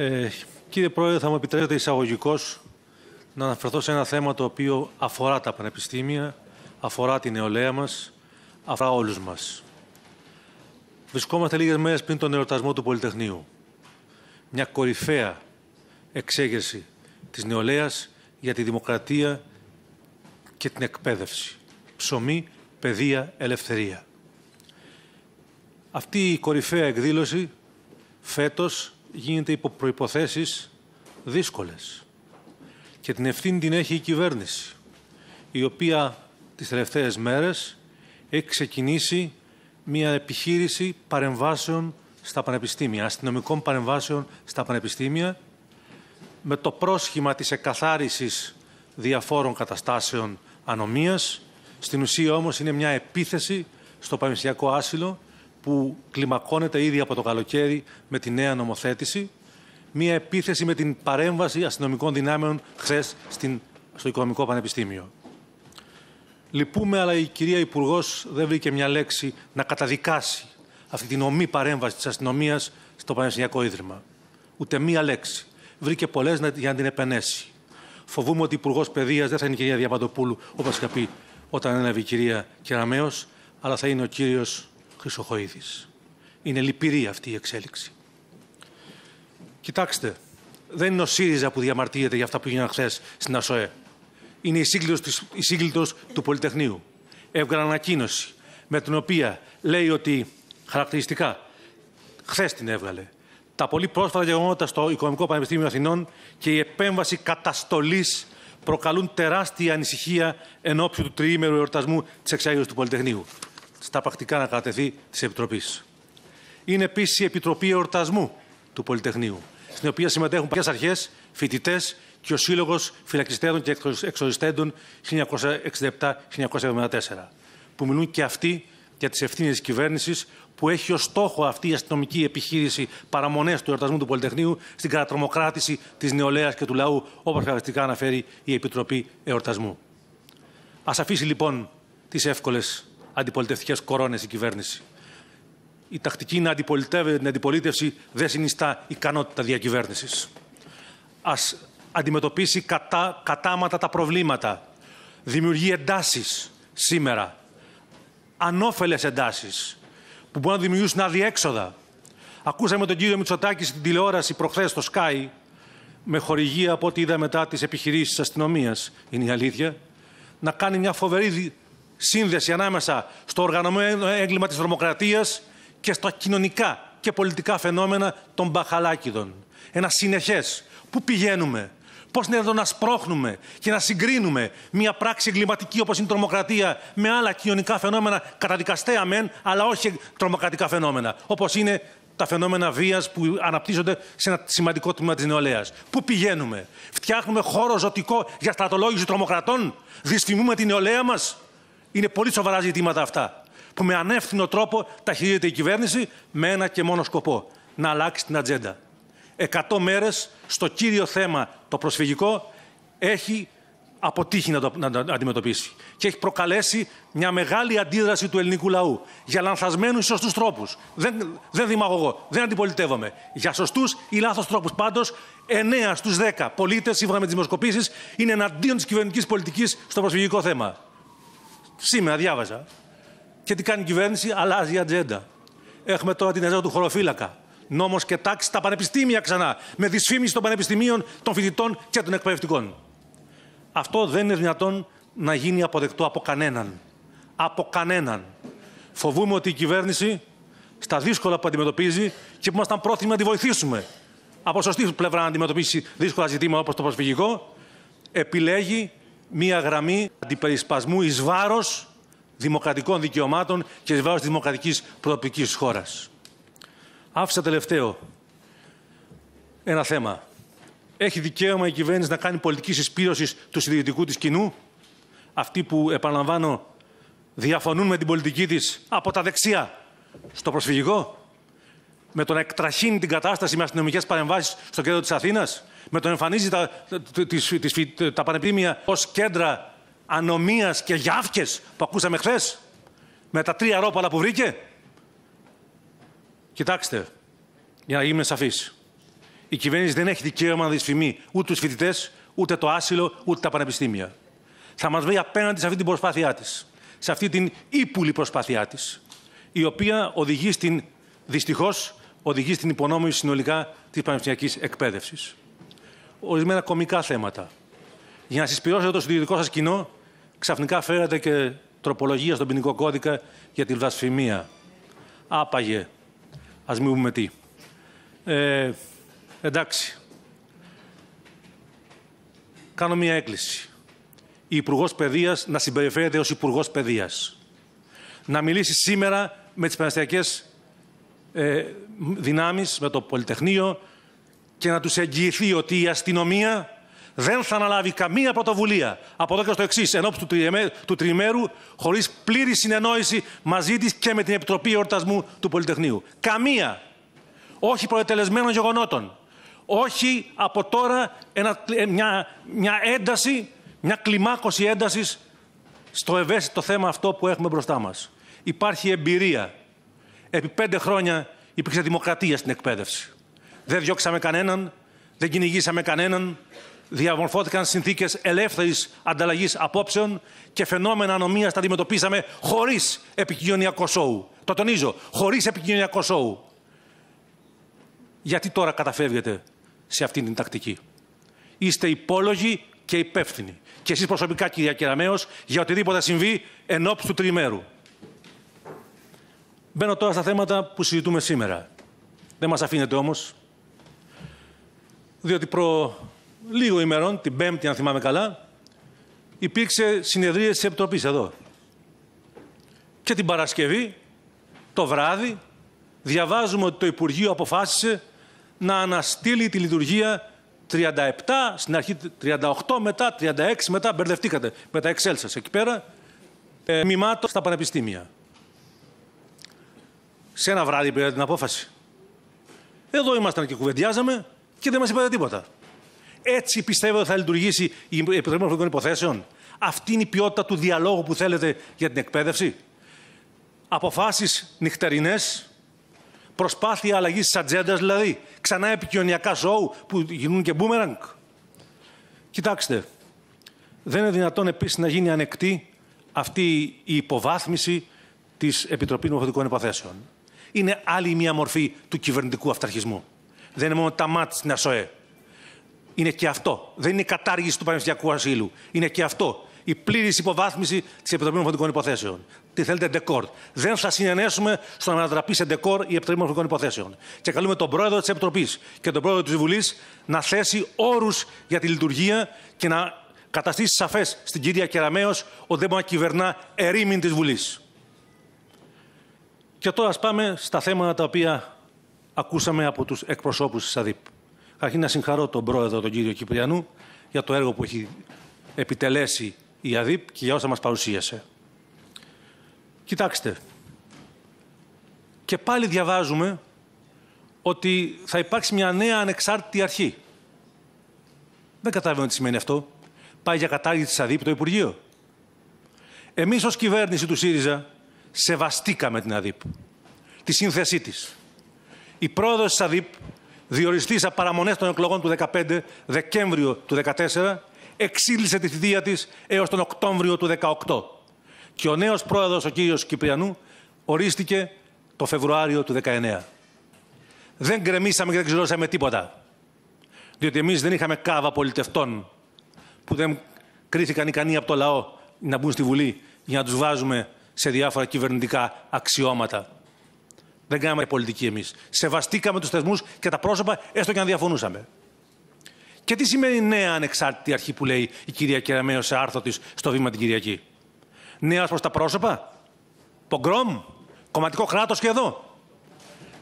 Ε, κύριε Πρόεδρε, θα μου επιτρέψετε εισαγωγικώς να αναφερθώ σε ένα θέμα το οποίο αφορά τα πανεπιστήμια, αφορά την νεολαία μας, αφορά όλους μας. Βρισκόμαστε λίγες μέρες πριν τον εορτασμό του Πολυτεχνείου. Μια κορυφαία εξέγερση της νεολαίας για τη δημοκρατία και την εκπαίδευση. Ψωμί, παιδεία, ελευθερία. Αυτή η κορυφαία εκδήλωση φέτος γίνεται υπό προϋποθέσεις δύσκολες. Και την ευθύνη την έχει η κυβέρνηση, η οποία τις τελευταίες μέρες έχει ξεκινήσει μια επιχείρηση παρεμβάσεων στα πανεπιστήμια, αστυνομικών παρεμβάσεων στα πανεπιστήμια, με το πρόσχημα της εκαθάρισης διαφόρων καταστάσεων ανομίας. Στην ουσία όμως είναι μια επίθεση στο πανεπιστημιακό άσυλο που κλιμακώνεται ήδη από το καλοκαίρι με τη νέα νομοθέτηση. Μία επίθεση με την παρέμβαση αστυνομικών δυνάμεων χθες στο Οικονομικό Πανεπιστήμιο. Λυπούμε, αλλά η κυρία Υπουργός δεν βρήκε μια λέξη να καταδικάσει αυτή την ομή παρέμβασης της αστυνομίας στο Πανεπιστημιακό Ίδρυμα. Ούτε μία λέξη. Βρήκε πολλές για να την επενέσει. Φοβούμαι ότι ο Υπουργός Παιδείας δεν θα είναι η κυρία Διαπαντοπούλου, όπως είχα πει όταν έλαβε η κυρία Κεραμαίο, αλλά θα είναι ο κύριος Χρυσοχοίδης. Είναι λυπηρή αυτή η εξέλιξη. Κοιτάξτε, δεν είναι ο ΣΥΡΙΖΑ που διαμαρτύρεται για αυτά που γίνανε χθες στην ΑΣΟΕ. Είναι η σύγκλητος του Πολυτεχνείου. Έβγαλε ανακοίνωση με την οποία λέει ότι χαρακτηριστικά χθες την έβγαλε. Τα πολύ πρόσφατα γεγονότα στο Οικονομικό Πανεπιστήμιο Αθηνών και η επέμβαση καταστολής προκαλούν τεράστια ανησυχία ενώπιον του τριήμερου εορτασμού της εξάγειωση του Πολυτεχνείου στα πρακτικά να κατατεθεί της Επιτροπής. Είναι επίσης η Επιτροπή Εορτασμού του Πολυτεχνείου, στην οποία συμμετέχουν παλιέ αρχές, φοιτητές και ο Σύλλογος Φυλακιστέντων και Εξοριστέντων 1967-1974, που μιλούν και αυτοί για τις ευθύνες της κυβέρνησης που έχει ως στόχο αυτή η αστυνομική επιχείρηση παραμονές του εορτασμού του Πολυτεχνείου στην κατατρομοκράτηση της νεολαίας και του λαού, όπως χαρακτηριστικά αναφέρει η Επιτροπή Εορτασμού. Ας αφήσει λοιπόν τις εύκολες αντιπολιτευτικές κορώνες η κυβέρνηση. Η τακτική να αντιπολιτεύεται την αντιπολίτευση δεν συνιστά ικανότητα διακυβέρνησης. Ας αντιμετωπίσει κατά, κατάματα τα προβλήματα. Δημιουργεί εντάσεις σήμερα. Ανώφελες εντάσεις που μπορούν να δημιουργήσουν αδιέξοδα. Ακούσαμε τον κύριο Μητσοτάκη στην τηλεόραση προχθές στο Sky με χορηγία από ό,τι είδα μετά τις επιχειρήσεις της αστυνομίας, είναι η αλήθεια, να κάνει μια φοβερή σύνδεση ανάμεσα στο οργανωμένο έγκλημα της τρομοκρατίας και στα κοινωνικά και πολιτικά φαινόμενα των μπαχαλάκιδων. Ένα συνεχές. Πού πηγαίνουμε, πώς είναι εδώ να σπρώχνουμε και να συγκρίνουμε μια πράξη εγκληματική όπως είναι η τρομοκρατία με άλλα κοινωνικά φαινόμενα καταδικαστέα μεν, αλλά όχι τρομοκρατικά φαινόμενα, όπως είναι τα φαινόμενα βίας που αναπτύσσονται σε ένα σημαντικό τμήμα της νεολαίας. Πού πηγαίνουμε, φτιάχνουμε χώρο ζωτικό για στρατολόγηση τρομοκρατών, δυσφημούμε την νεολαία μας, είναι πολύ σοβαρά ζητήματα αυτά που με ανεύθυνο τρόπο τα χειρίζεται η κυβέρνηση με ένα και μόνο σκοπό, να αλλάξει την ατζέντα. Εκατό μέρες στο κύριο θέμα το προσφυγικό έχει αποτύχει να το, να αντιμετωπίσει και έχει προκαλέσει μια μεγάλη αντίδραση του ελληνικού λαού για λανθασμένους ή σωστούς τρόπους. Δεν, δεν δημαγωγώ, δεν αντιπολιτεύομαι. Για σωστούς ή λάθος τρόπους. Πάντως, εννέα στους 10 πολίτες, σύμφωνα με τις δημοσκοπήσεις, είναι εναντίον της κυβερνητικής πολιτικής στο προσφυγικό θέμα. Σήμερα διάβαζα. Και τι κάνει η κυβέρνηση, αλλάζει η ατζέντα. Έχουμε τώρα την ατζέντα του χωροφύλακα. Νόμος και τάξη στα πανεπιστήμια ξανά. Με δυσφήμιση των πανεπιστημίων, των φοιτητών και των εκπαιδευτικών. Αυτό δεν είναι δυνατόν να γίνει αποδεκτό από κανέναν. Από κανέναν. Φοβούμαι ότι η κυβέρνηση στα δύσκολα που αντιμετωπίζει και που ήμασταν πρόθυμοι να τη βοηθήσουμε από σωστή πλευρά να αντιμετωπίσει δύσκολα ζητήματα όπως το προσφυγικό, επιλέγει μία γραμμή αντιπερισπασμού εις βάρος δημοκρατικών δικαιωμάτων και εις βάρος δημοκρατικής προοπτικής χώρας. Άφησα τελευταίο ένα θέμα. Έχει δικαίωμα η κυβέρνηση να κάνει πολιτική συσπήρωση του συντηρητικού της κοινού. Αυτοί που, επαναλαμβάνω, διαφωνούν με την πολιτική της από τα δεξιά στο προσφυγικό, με το να εκτραχύνει την κατάσταση με αστυνομικές παρεμβάσεις στο κέντρο της Αθήνας, με το εμφανίζει τα, τις, τις, τα πανεπιστήμια ως κέντρα ανομίας και γιάφκες που ακούσαμε χθες, με τα τρία ρόπαλα που βρήκε. Κοιτάξτε, για να είμαι σαφής. Η κυβέρνηση δεν έχει δικαίωμα να δυσφημεί ούτε τους φοιτητές, ούτε το άσυλο, ούτε τα πανεπιστήμια. Θα μας βρει απέναντι σε αυτή την προσπάθειά της. Σε αυτή την ύπουλη προσπάθειά της, η οποία οδηγεί στην, δυστυχώς, οδηγεί στην υπονόμευση συνολικά της πανεπιστημιακής εκπαίδευσης ορισμένα κομικά θέματα. Για να συσπηρώσετε το συντηρητικό σας κοινό, ξαφνικά φέρατε και τροπολογία στον ποινικό κώδικα για τη βλασφημία. Άπαγε. Ας μην πούμε τι. Ε, εντάξει. Κάνω μία έκκληση. Η Υπουργός Παιδείας να συμπεριφέρεται ως Υπουργός Παιδείας. Να μιλήσει σήμερα με τις πανεστιακέ ε, δυνάμεις, με το Πολυτεχνείο, και να τους εγγυηθεί ότι η αστυνομία δεν θα αναλάβει καμία πρωτοβουλία από εδώ και στο εξής, ενώ του, τριμέ, του τριμέρου, χωρίς πλήρη συνεννόηση μαζί της και με την Επιτροπή Ορτασμού του Πολυτεχνείου. Καμία. Όχι προετελεσμένων γεγονότων. Όχι από τώρα ένα, ε, μια, μια ένταση, μια κλιμάκωση έντασης στο ευαίσθητο θέμα αυτό που έχουμε μπροστά μας. Υπάρχει εμπειρία. Επί πέντε χρόνια υπήρξε δημοκρατία στην εκπαίδευση. Δεν διώξαμε κανέναν, δεν κυνηγήσαμε κανέναν. Διαμορφώθηκαν συνθήκες ελεύθερης ανταλλαγής απόψεων και φαινόμενα ανομίας τα αντιμετωπίσαμε χωρίς επικοινωνιακό σόου. Το τονίζω, χωρίς επικοινωνιακό σόου. Γιατί τώρα καταφεύγετε σε αυτήν την τακτική. Είστε υπόλογοι και υπεύθυνοι. Και εσείς προσωπικά, κυρία Κεραμέο, για οτιδήποτε συμβεί εν ώψη του τριημέρου. Μπαίνω τώρα στα θέματα που συζητούμε σήμερα. Δεν μας αφήνετε όμως διότι προ λίγο ημερών, την Πέμπτη αν θυμάμαι καλά, υπήρξε συνεδρία της Επιτροπής εδώ. Και την Παρασκευή, το βράδυ, διαβάζουμε ότι το Υπουργείο αποφάσισε να αναστείλει τη λειτουργία 37, στην αρχή 38, μετά 36, μετά μπερδευτήκατε με τα Excel εκεί πέρα, ε, μημάτων στα πανεπιστήμια. Σε ένα βράδυ πήρε την απόφαση. Εδώ ήμασταν και κουβεντιάζαμε και δεν μας είπατε τίποτα. Έτσι πιστεύετε ότι θα λειτουργήσει η Επιτροπή Μορφωτικών Υποθέσεων. Αυτή είναι η ποιότητα του διαλόγου που θέλετε για την εκπαίδευση. αποφάσεις νυχτερινές, προσπάθεια αλλαγής της ατζέντας, δηλαδή. Ξανά επικοινωνιακά σοου που γίνουν και μπούμεραγκ. Κοιτάξτε, δεν είναι δυνατόν επίσης να γίνει ανεκτή αυτή η υποβάθμιση της επιτροπής Μορφωτικών Υποθέσεων. Είναι άλλη μια μορφή του κυβερνητικού αυταρχισμού δεν είναι μόνο τα μάτια στην ΑΣΟΕ. Είναι και αυτό. Δεν είναι η κατάργηση του πανεπιστημιακού ασύλου. Είναι και αυτό. Η πλήρης υποβάθμιση της Επιτροπής Μορφωτικών Υποθέσεων. Τι θέλετε, ντεκόρ. Δεν θα συνενέσουμε στο να ανατραπείς σε ντεκόρ η Επιτροπή Μορφωτικών Υποθέσεων. Και καλούμε τον πρόεδρο της Επιτροπής και τον πρόεδρο της Βουλής να θέσει όρους για τη λειτουργία και να καταστήσει σαφές στην κυρία Κεραμαίο ότι δεν μπορεί να κυβερνά ερήμην της Βουλής. Και τώρα πάμε στα θέματα τα οποία ακούσαμε από τους εκπροσώπους της ΑΔΙΠ. Καταρχήν να συγχαρώ τον πρόεδρο, τον κύριο Κυπριανού, για το έργο που έχει επιτελέσει η ΑΔΥΠ και για όσα μας παρουσίασε. Κοιτάξτε, και πάλι διαβάζουμε ότι θα υπάρξει μια νέα ανεξάρτητη αρχή. Δεν καταλαβαίνω τι σημαίνει αυτό. Πάει για κατάργηση της ΑΔΥΠ το Υπουργείο. Εμείς ως κυβέρνηση του ΣΥΡΙΖΑ σεβαστήκαμε την ΑΔΥΠ. τη σύνθεσή της η πρόεδρο τη ΑΔΙΠ, διοριστή από παραμονές των εκλογών του 15, Δεκέμβριο του 2014, εξήλυσε τη θητεία της έως τον Οκτώβριο του 2018. Και ο νέος πρόεδρος, ο κ. Κυπριανού, ορίστηκε το Φεβρουάριο του 2019. Δεν γκρεμίσαμε και δεν ξηρώσαμε τίποτα. Διότι εμείς δεν είχαμε κάβα πολιτευτών που δεν κρίθηκαν ικανοί από το λαό να μπουν στη Βουλή για να τους βάζουμε σε διάφορα κυβερνητικά αξιώματα. Δεν κάναμε πολιτική εμείς. Σεβαστήκαμε τους θεσμούς και τα πρόσωπα, έστω και αν διαφωνούσαμε. Και τι σημαίνει νέα ανεξάρτητη αρχή που λέει η κυρία Κεραμέο σε άρθρο της στο βήμα την Κυριακή. Νέα προς τα πρόσωπα, πογκρόμ, κομματικό κράτος και εδώ.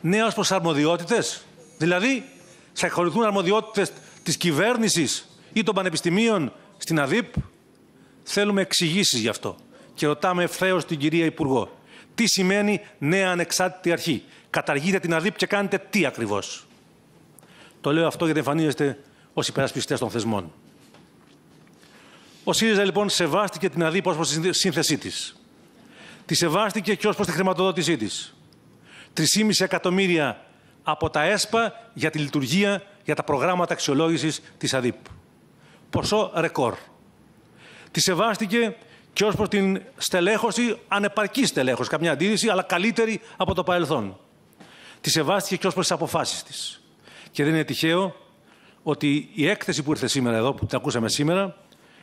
Νέα προ αρμοδιότητες, δηλαδή θα εκχωρηθούν αρμοδιότητες της κυβέρνησης ή των πανεπιστημίων στην ΑΔΥΠ. Θέλουμε εξηγήσεις γι' αυτό. Και ρωτάμε ευθέω την κυρία Υπουργό. Τι σημαίνει νέα ανεξάρτητη αρχή. Καταργείτε την ΑΔΙΠ και κάνετε τι ακριβώς. Το λέω αυτό γιατί εμφανίζεστε ως υπερασπιστές των θεσμών. Ο ΣΥΡΙΖΑ λοιπόν σεβάστηκε την ΑΔΙΠ ως προς τη σύνθεσή της. Τη σεβάστηκε και ως προς τη χρηματοδότησή της. 3,5 εκατομμύρια από τα ΕΣΠΑ για τη λειτουργία για τα προγράμματα αξιολόγησης της ΑΔΙΠ. Ποσό ρεκόρ. Τη σεβάστηκε και ως προς την στελέχωση, ανεπαρκή στελέχωση, καμιά αντίρρηση, αλλά καλύτερη από το παρελθόν. Τη σεβάστηκε και ως προς τις αποφάσεις της. Και δεν είναι τυχαίο ότι η έκθεση που ήρθε σήμερα εδώ, που την ακούσαμε σήμερα,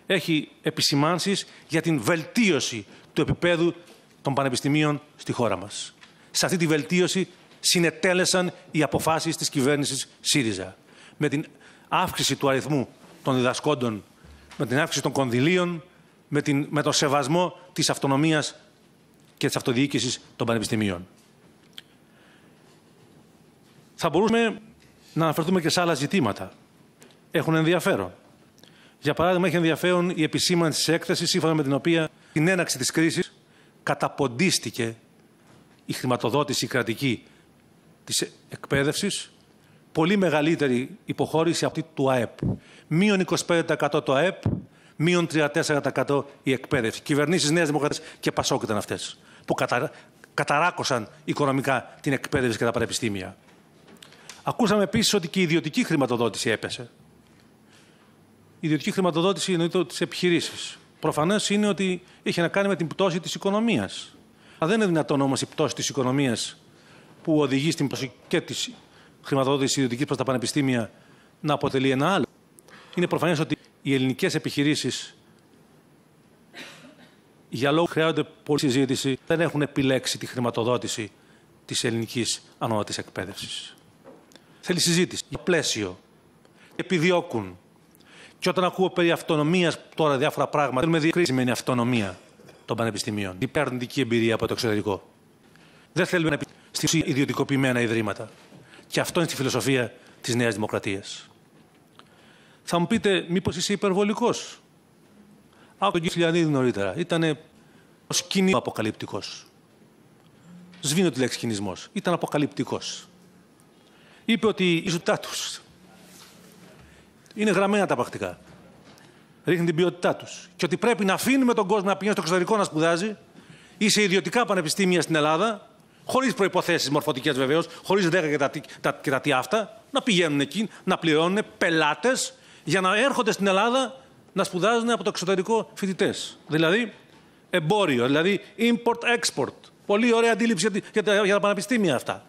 έχει επισημάνσεις για την βελτίωση του επίπεδου των πανεπιστημίων στη χώρα μας. Σε αυτή τη βελτίωση συνετέλεσαν οι αποφάσεις της κυβέρνησης ΣΥΡΙΖΑ. Με την αύξηση του αριθμού των διδασκόντων, με την αύξηση των κονδυλίων, με, την, με το σεβασμό της αυτονομίας και της αυτοδιοίκησης των πανεπιστημίων. Θα μπορούσαμε να αναφερθούμε και σε άλλα ζητήματα. Έχουν ενδιαφέρον. Για παράδειγμα, έχει ενδιαφέρον η επισήμανση της έκθεσης, σύμφωνα με την οποία την έναξη της κρίσης καταποντίστηκε η χρηματοδότηση κρατική της εκπαίδευσης, πολύ μεγαλύτερη υποχώρηση από αυτή του ΑΕΠ. Μείον 25% το ΑΕΠ, μείον 34% η εκπαίδευση. Κυβερνήσεις Νέας Δημοκρατίας και Πασόκ ήταν αυτές που κατα... καταράκωσαν οικονομικά την εκπαίδευση και τα πανεπιστήμια. Ακούσαμε επίσης ότι και η ιδιωτική χρηματοδότηση έπεσε. Η ιδιωτική χρηματοδότηση εννοείται τι επιχειρήσει. Προφανές είναι ότι είχε να κάνει με την πτώση της οικονομίας. Δεν είναι δυνατόν όμως η πτώση της οικονομίας που οδηγεί στην πτώση και της χρηματοδότησης ιδιωτικής προς τα πανεπιστήμια να αποτελεί ένα άλλο. Είναι προφανές ότι οι ελληνικές επιχειρήσεις για λόγου χρειάζονται πολλή συζήτηση, δεν έχουν επιλέξει τη χρηματοδότηση της ελληνικής ανώτατης εκπαίδευσης. Θέλει συζήτηση για πλαίσιο. Επιδιώκουν. Και όταν ακούω περί αυτονομίας τώρα διάφορα πράγματα, θέλουμε διακρίσιμη σημαίνει αυτονομία των πανεπιστημίων. Η αρνητική εμπειρία από το εξωτερικό. Δεν θέλουμε να στη ιδιωτικοποιημένα ιδρύματα. Και αυτό είναι στη φιλοσοφία της νέας δημοκρατίας. Θα μου πείτε, μήπως είσαι υπερβολικός. Άκου τον κύριο Χιλιανίδη νωρίτερα. Ήταν ο σκηνή αποκαλυπτικός. Σβήνω τη λέξη κινησμός. Ήταν αποκαλυπτικός. Είπε ότι η ζωτά τους είναι γραμμένα τα πρακτικά. Ρίχνει την ποιότητά τους. Και ότι πρέπει να αφήνουμε τον κόσμο να πηγαίνει στο εξωτερικό να σπουδάζει ή σε ιδιωτικά πανεπιστήμια στην Ελλάδα, χωρίς προποθέσει μορφωτικές βεβαίως, χωρίς δέκα και τα, τα, και τα τι αυτά, να πηγαίνουν εκεί, να πληρώνουν πελάτες για να έρχονται στην Ελλάδα να σπουδάζουν από το εξωτερικό φοιτητές. Δηλαδή εμπόριο, δηλαδή import-export. Πολύ ωραία αντίληψη για, τα, πανεπιστήμια αυτά.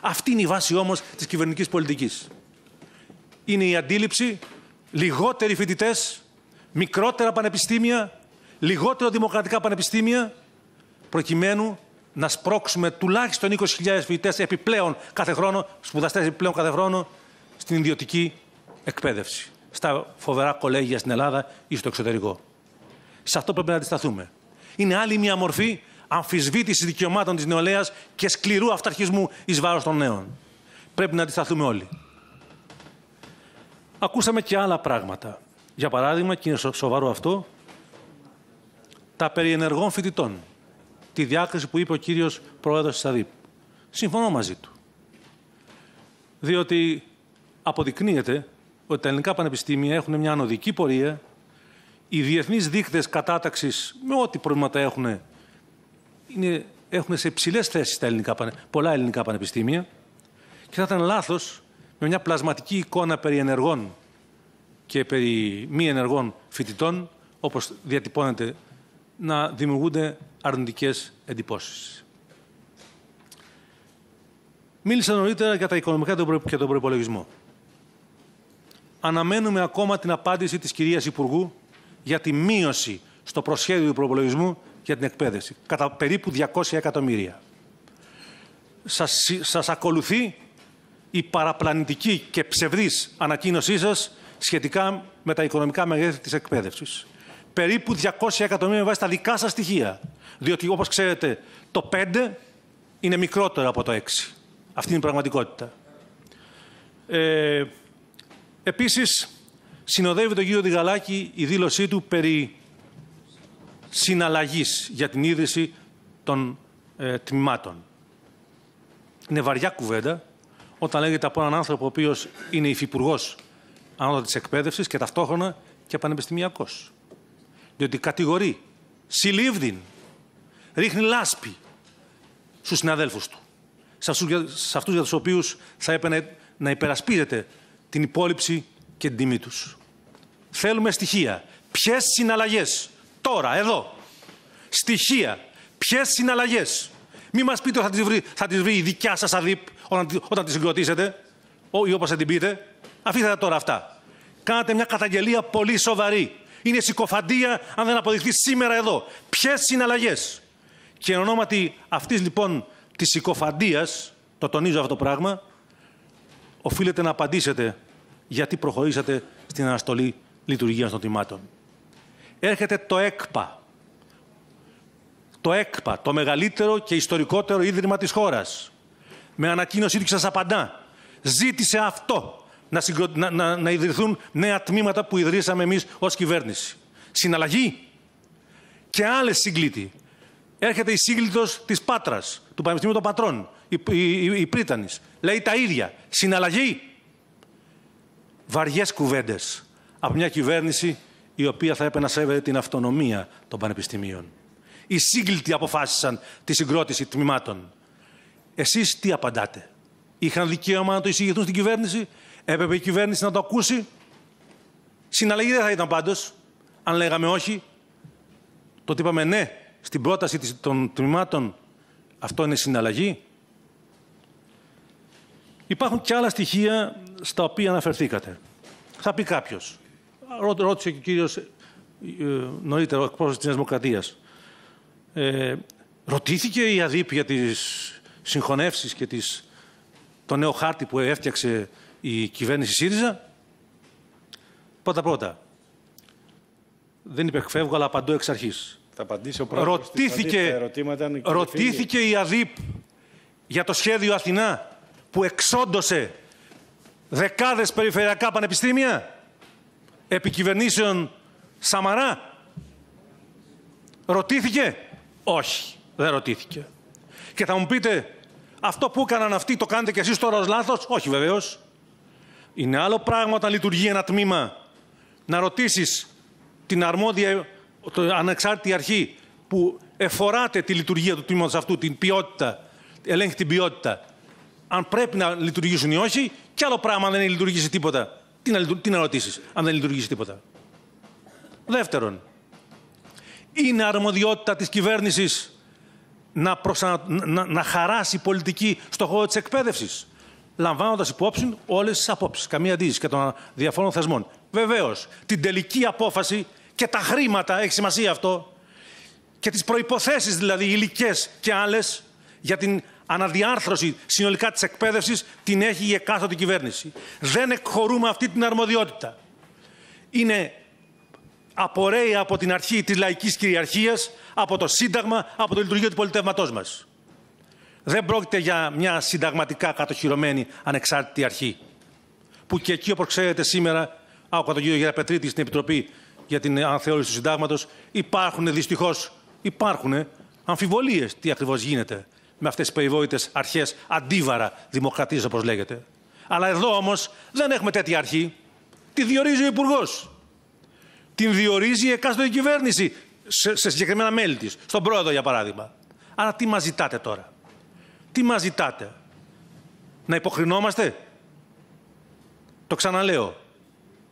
Αυτή είναι η βάση όμως της κυβερνητικής πολιτικής. Είναι η αντίληψη λιγότεροι φοιτητές, μικρότερα πανεπιστήμια, λιγότερο δημοκρατικά πανεπιστήμια, προκειμένου να σπρώξουμε τουλάχιστον 20.000 φοιτητές επιπλέον κάθε χρόνο, σπουδαστές επιπλέον κάθε χρόνο, στην ιδιωτική εκπαίδευση στα φοβερά κολέγια στην Ελλάδα ή στο εξωτερικό. Σε αυτό πρέπει να αντισταθούμε. Είναι άλλη μια μορφή αμφισβήτησης δικαιωμάτων της νεολαίας και σκληρού αυταρχισμού εις βάρος των νέων. Πρέπει να αντισταθούμε όλοι. Ακούσαμε και άλλα πράγματα. Για παράδειγμα, και είναι σοβαρό αυτό, τα περί ενεργών φοιτητών. Τη διάκριση που είπε ο κύριος Πρόεδρος της ΑΔΥΠ. Συμφωνώ μαζί του. Διότι αποδεικνύεται ότι τα ελληνικά πανεπιστήμια έχουν μια ανωδική πορεία. Οι διεθνείς δείκτες κατάταξης με ό,τι προβλήματα έχουν είναι, έχουν σε υψηλές θέσεις πολλά ελληνικά πανεπιστήμια. Και θα ήταν λάθος με μια πλασματική εικόνα περί ενεργών και περί μη ενεργών φοιτητών, όπως διατυπώνεται, να δημιουργούνται αρνητικές εντυπώσεις. Μίλησα νωρίτερα για τα οικονομικά και τον προπολογισμό αναμένουμε ακόμα την απάντηση της κυρίας Υπουργού για τη μείωση στο προσχέδιο του προπολογισμού για την εκπαίδευση, κατά περίπου 200 εκατομμύρια. Σας, σας ακολουθεί η παραπλανητική και ψευδής ανακοίνωσή σας σχετικά με τα οικονομικά μεγέθη της εκπαίδευσης. Περίπου 200 εκατομμύρια με βάση τα δικά σας στοιχεία. Διότι, όπως ξέρετε, το 5 είναι μικρότερο από το 6. Αυτή είναι η πραγματικότητα. Ε, Επίσης, συνοδεύει τον κύριος Διγαλάκη η δήλωσή του περί συναλλαγής για την ίδρυση των ε, τμήματων. Είναι βαριά κουβέντα όταν λέγεται από έναν άνθρωπο ο οποίος είναι υφυπουργός ανώτατης εκπαίδευσης και ταυτόχρονα και πανεπιστημιακός. Διότι κατηγορεί, συλλήβδην, ρίχνει λάσπη στους συναδέλφους του. Σε αυτούς για τους οποίους θα έπαινε να υπερασπίζεται την υπόλοιψη και την τιμή τους. Θέλουμε στοιχεία. Ποιες συναλλαγές. Τώρα, εδώ. Στοιχεία. Ποιες συναλλαγές. Μη μας πείτε ότι θα τις βρει, θα τις βρει η δικιά σας ΑΔΙΠ όταν, όταν τις συγκροτήσετε ή όπως θα την πείτε. Αφήστε τα τώρα αυτά. Κάνατε μια καταγγελία πολύ σοβαρή. Είναι συκοφαντία αν δεν αποδειχθεί σήμερα εδώ. Ποιες συναλλαγές. Και εν ονόματι αυτής λοιπόν της συκοφαντίας, το τονίζω αυτό το πράγμα, οφείλετε να απαντήσετε γιατί προχωρήσατε στην αναστολή λειτουργίας των τιμάτων. Έρχεται το ΕΚΠΑ. Το ΕΚΠΑ, το μεγαλύτερο και ιστορικότερο ίδρυμα της χώρας. Με ανακοίνωσή του σας απαντά. Ζήτησε αυτό να, συγκρο... να, να, να ιδρυθούν νέα τμήματα που ιδρύσαμε εμείς ως κυβέρνηση. Συναλλαγή και άλλες συγκλήτη. Έρχεται η σύγκλιτος της Πάτρας, του Πανεπιστημίου των Πατρών η, η, Λέει τα ίδια. Συναλλαγή. Βαριές κουβέντες από μια κυβέρνηση η οποία θα έπρεπε να σέβεται την αυτονομία των πανεπιστημίων. Οι σύγκλητοι αποφάσισαν τη συγκρότηση τμήματων. Εσείς τι απαντάτε. Είχαν δικαίωμα να το εισηγηθούν στην κυβέρνηση. Έπρεπε η κυβέρνηση να το ακούσει. Συναλλαγή δεν θα ήταν πάντως. Αν λέγαμε όχι, το ότι είπαμε ναι στην πρόταση των τμήματων. Αυτό είναι συναλλαγή. Υπάρχουν και άλλα στοιχεία στα οποία αναφερθήκατε. Θα πει κάποιος. Ρώτησε και ο κύριος ε, νωρίτερα, ο εκπρόσωπος της Δημοκρατίας. Ε, ρωτήθηκε η ΑΔΥΠ για τις συγχωνεύσεις και τις, το νέο χάρτη που έφτιαξε η κυβέρνηση ΣΥΡΙΖΑ. Πρώτα-πρώτα. Δεν υπεκφεύγω, αλλά απαντώ εξ αρχής. Θα απαντήσει ο Ρωτήθηκε, ρωτήθηκε η ΑΔΥΠ για το σχέδιο Αθηνά που εξόντωσε δεκάδες περιφερειακά πανεπιστήμια επικυβερνήσεων Σαμαρά. Ρωτήθηκε. Όχι, δεν ρωτήθηκε. Και θα μου πείτε, αυτό που έκαναν αυτοί το κάνετε κι εσείς τώρα ως λάθος. Όχι βεβαίως. Είναι άλλο πράγμα όταν λειτουργεί ένα τμήμα. Να ρωτήσεις την αρμόδια, το ανεξάρτητη αρχή που εφοράται τη λειτουργία του τμήματος αυτού, την ποιότητα, ελέγχει την ποιότητα αν πρέπει να λειτουργήσουν ή όχι, και άλλο πράγμα αν δεν λειτουργήσει τίποτα. Τι να, τι να ρωτήσεις, αν δεν λειτουργήσει τίποτα. Δεύτερον, είναι αρμοδιότητα της κυβέρνησης να, να, να χαράσει πολιτική στον χώρο της εκπαίδευσης, λαμβάνοντας υπόψη όλες τις απόψεις, καμία αντίθεση και των διαφόρων θεσμών. Βεβαίως, την τελική απόφαση και τα χρήματα, έχει σημασία αυτό, και τις προϋποθέσεις δηλαδή υλικέ και άλλες για την αναδιάρθρωση συνολικά της εκπαίδευσης την έχει η εκάστοτε κυβέρνηση. Δεν εκχωρούμε αυτή την αρμοδιότητα. Είναι απορρέει από την αρχή της λαϊκής κυριαρχίας, από το Σύνταγμα, από το λειτουργείο του πολιτεύματός μας. Δεν πρόκειται για μια συνταγματικά κατοχυρωμένη ανεξάρτητη αρχή. Που και εκεί, όπως ξέρετε, σήμερα, από τον κύριο Γεραπετρίτη στην Επιτροπή για την αναθεώρηση του συντάγματος. υπάρχουν δυστυχώ, υπάρχουν τι ακριβώς γίνεται με αυτές τις περιβόητες αρχές αντίβαρα δημοκρατία, όπω λέγεται. Αλλά εδώ όμως δεν έχουμε τέτοια αρχή. Τη διορίζει ο Υπουργός. Την διορίζει η εκάστοτε κυβέρνηση σε, σε συγκεκριμένα μέλη της. Στον πρόεδρο, για παράδειγμα. αλλά τι μας ζητάτε τώρα. Τι μας ζητάτε. Να υποχρηνόμαστε. Το ξαναλέω.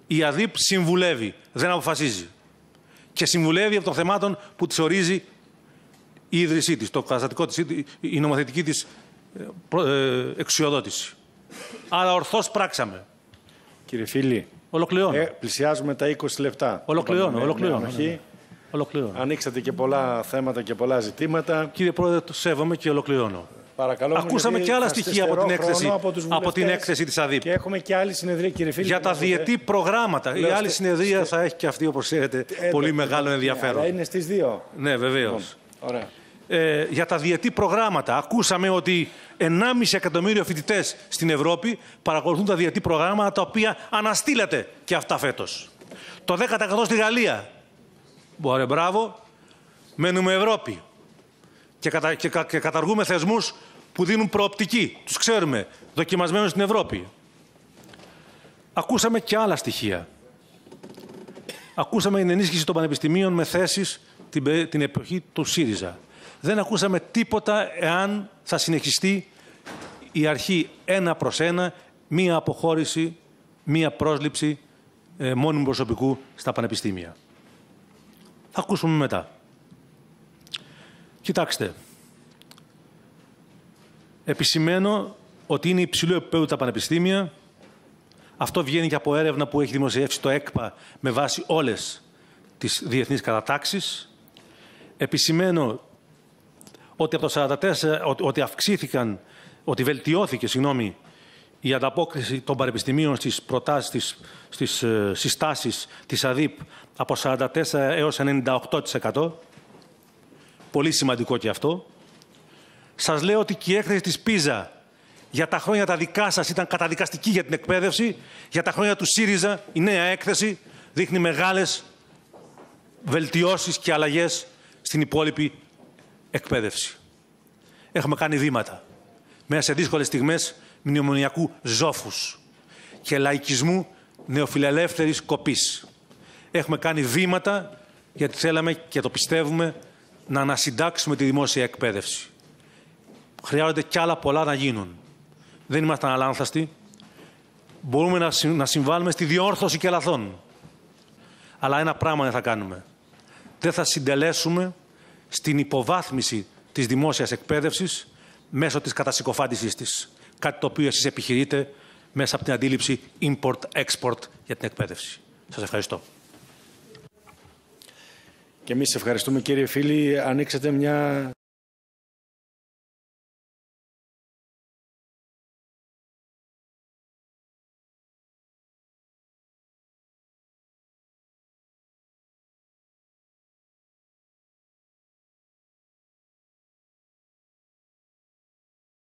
Η ΑΔΙΠ συμβουλεύει, δεν αποφασίζει. Και συμβουλεύει από των θεμάτων που τη ορίζει η ίδρυσή της, το καταστατικό της, η νομοθετική της εξουσιοδότηση. Άρα ορθώς πράξαμε. Κύριε Φίλη, Ε, πλησιάζουμε τα 20 λεπτά. Ολοκληρώνω. Ολοκληρώνω. Ναι. Ανοίξατε και πολλά θέματα και πολλά ζητήματα. Κύριε Πρόεδρε, το σέβομαι και ολοκληρώνω. Παρακαλώ, Ακούσαμε και άλλα στοιχεία από την έκθεση, από, από την έκθεση της ΑΔΥΠ. Και έχουμε και άλλη συνεδρία, κύριε Φίλη. Για τα διετή προγράμματα. Η άλλη συνεδρία θα έχει και αυτή, όπως ξέρετε, πολύ μεγάλο ενδιαφέρον. είναι στις δύο. Ναι, βεβαίως. Ωραία. Ε, για τα διετή προγράμματα. Ακούσαμε ότι 1,5 εκατομμύριο φοιτητές στην Ευρώπη παρακολουθούν τα διετή προγράμματα τα οποία αναστήλατε και αυτά φέτος. Το 10% στη Γαλλία. Μπορεί, μπράβο. Μένουμε Ευρώπη. Και, κατα, και, καταργούμε θεσμούς που δίνουν προοπτική. Τους ξέρουμε. Δοκιμασμένους στην Ευρώπη. Ακούσαμε και άλλα στοιχεία. Ακούσαμε την ενίσχυση των πανεπιστημίων με θέσεις την εποχή του ΣΥΡΙΖΑ δεν ακούσαμε τίποτα εάν θα συνεχιστεί η αρχή ένα προς ένα, μία αποχώρηση, μία πρόσληψη ε, μόνιμου προσωπικού στα πανεπιστήμια. Θα ακούσουμε μετά. Κοιτάξτε, επισημαίνω ότι είναι υψηλού επίπεδου τα πανεπιστήμια. Αυτό βγαίνει και από έρευνα που έχει δημοσιεύσει το ΕΚΠΑ με βάση όλες τις διεθνείς κατατάξεις. Επισημαίνω ότι από το 44, ότι αυξήθηκαν, ότι βελτιώθηκε, συγγνώμη, η ανταπόκριση των πανεπιστημίων στις προτάσεις, στις, ε, συστάσεις της ΑΔΙΠ από 44 έως 98%. Πολύ σημαντικό και αυτό. Σας λέω ότι και η έκθεση της ΠΙΖΑ για τα χρόνια τα δικά σας ήταν καταδικαστική για την εκπαίδευση. Για τα χρόνια του ΣΥΡΙΖΑ η νέα έκθεση δείχνει μεγάλες βελτιώσεις και αλλαγές στην υπόλοιπη εκπαίδευση. Έχουμε κάνει βήματα μέσα σε δύσκολες στιγμές μνημονιακού ζόφους και λαϊκισμού νεοφιλελεύθερης κοπής. Έχουμε κάνει βήματα γιατί θέλαμε και το πιστεύουμε να ανασυντάξουμε τη δημόσια εκπαίδευση. Χρειάζονται κι άλλα πολλά να γίνουν. Δεν είμαστε αλάνθαστοι. Μπορούμε να, να συμβάλλουμε στη διόρθωση και λαθών. Αλλά ένα πράγμα δεν θα κάνουμε. Δεν θα συντελέσουμε στην υποβάθμιση της δημόσιας εκπαίδευσης μέσω της κατασυκοφάντησής της. Κάτι το οποίο εσείς επιχειρείτε μέσα από την αντίληψη import-export για την εκπαίδευση. Σας ευχαριστώ. Και εμείς ευχαριστούμε κύριε φίλοι. μια...